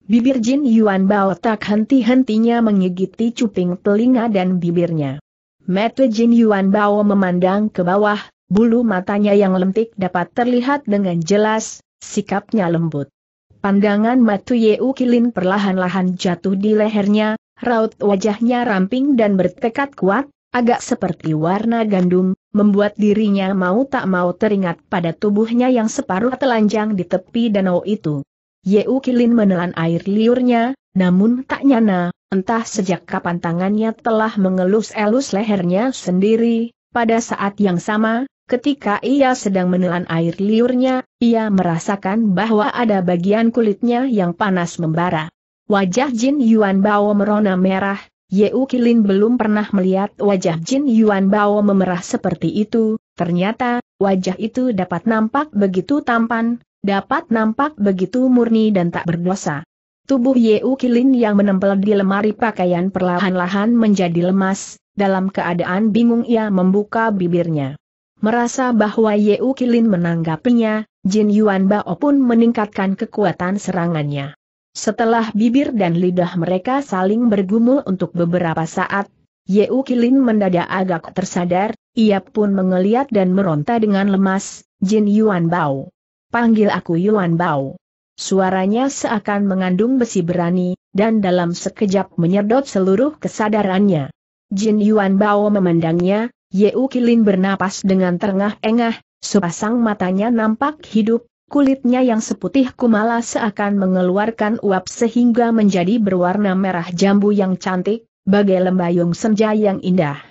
Bibir Jin Yuan Bao tak henti-hentinya menggigiti cuping telinga dan bibirnya. Mata Jin Yuan Bao memandang ke bawah, bulu matanya yang lentik dapat terlihat dengan jelas, sikapnya lembut. Pandangan Matu Yeu Kilin perlahan-lahan jatuh di lehernya, raut wajahnya ramping dan bertekad kuat, agak seperti warna gandum, membuat dirinya mau tak mau teringat pada tubuhnya yang separuh telanjang di tepi danau itu. Yeu Kilin menelan air liurnya, namun tak nyana, entah sejak kapan tangannya telah mengelus-elus lehernya sendiri, pada saat yang sama, ketika ia sedang menelan air liurnya, ia merasakan bahwa ada bagian kulitnya yang panas membara. Wajah Jin Yuan Bao merona merah, Yeu Kilin belum pernah melihat wajah Jin Yuan Bao memerah seperti itu, ternyata, wajah itu dapat nampak begitu tampan, dapat nampak begitu murni dan tak berdosa. Tubuh Yeu Kilin yang menempel di lemari pakaian perlahan-lahan menjadi lemas, dalam keadaan bingung ia membuka bibirnya. Merasa bahwa Yeu Kilin menanggapinya, Jin Yuan Bao pun meningkatkan kekuatan serangannya. Setelah bibir dan lidah mereka saling bergumul untuk beberapa saat, Ye Ukilin mendadak agak tersadar, ia pun mengeliat dan meronta dengan lemas, Jin Yuan Bao. Panggil aku Yuan Bao. Suaranya seakan mengandung besi berani, dan dalam sekejap menyedot seluruh kesadarannya. Jin Yuan Bao memandangnya, Ye Ukilin bernapas dengan terengah-engah, sepasang matanya nampak hidup, Kulitnya yang seputih kumala seakan mengeluarkan uap sehingga menjadi berwarna merah jambu yang cantik, bagai lembayung senja yang indah.